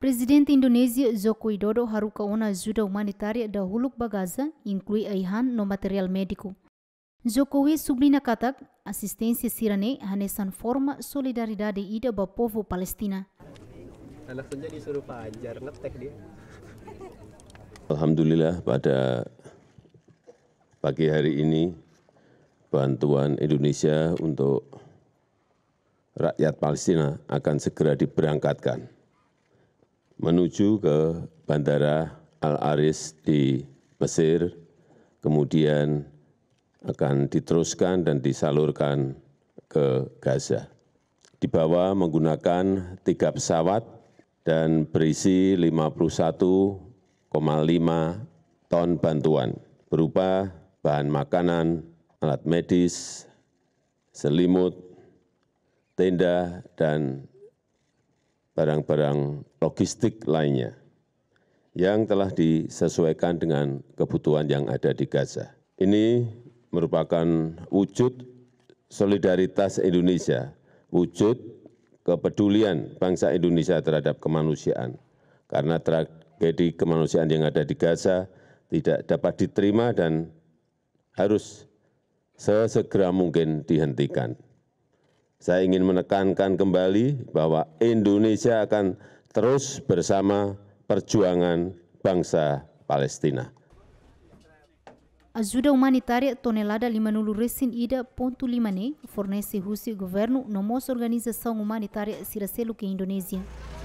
Presiden Indonesia Joko Widodo haruka ona zuda humanitaria da huluk bagaza, inklui aihan no material mediku. Jokowi sublina katak, asistensi sirane hanesan forma solidaridade ida ba povo Palestina. Alhamdulillah pada pagi hari ini bantuan Indonesia untuk rakyat Palestina akan segera diberangkatkan menuju ke bandara al aris di mesir kemudian akan diteruskan dan disalurkan ke gaza dibawa menggunakan tiga pesawat dan berisi 51,5 ton bantuan berupa bahan makanan, alat medis, selimut, tenda, dan barang barang logistik lainnya yang telah disesuaikan dengan kebutuhan yang ada di Gaza. Ini merupakan wujud solidaritas Indonesia, wujud kepedulian bangsa Indonesia terhadap kemanusiaan. Karena tragedi kemanusiaan yang ada di Gaza tidak dapat diterima dan harus sesegera mungkin dihentikan saya ingin menekankan kembali bahwa indonesia akan terus bersama perjuangan bangsa Palestina. Ajuda humanitária, tonelada limanulu resin ida ponto limanê, fornece Rússia e governo, nomos organização humanitária Siraselu que Indonésia.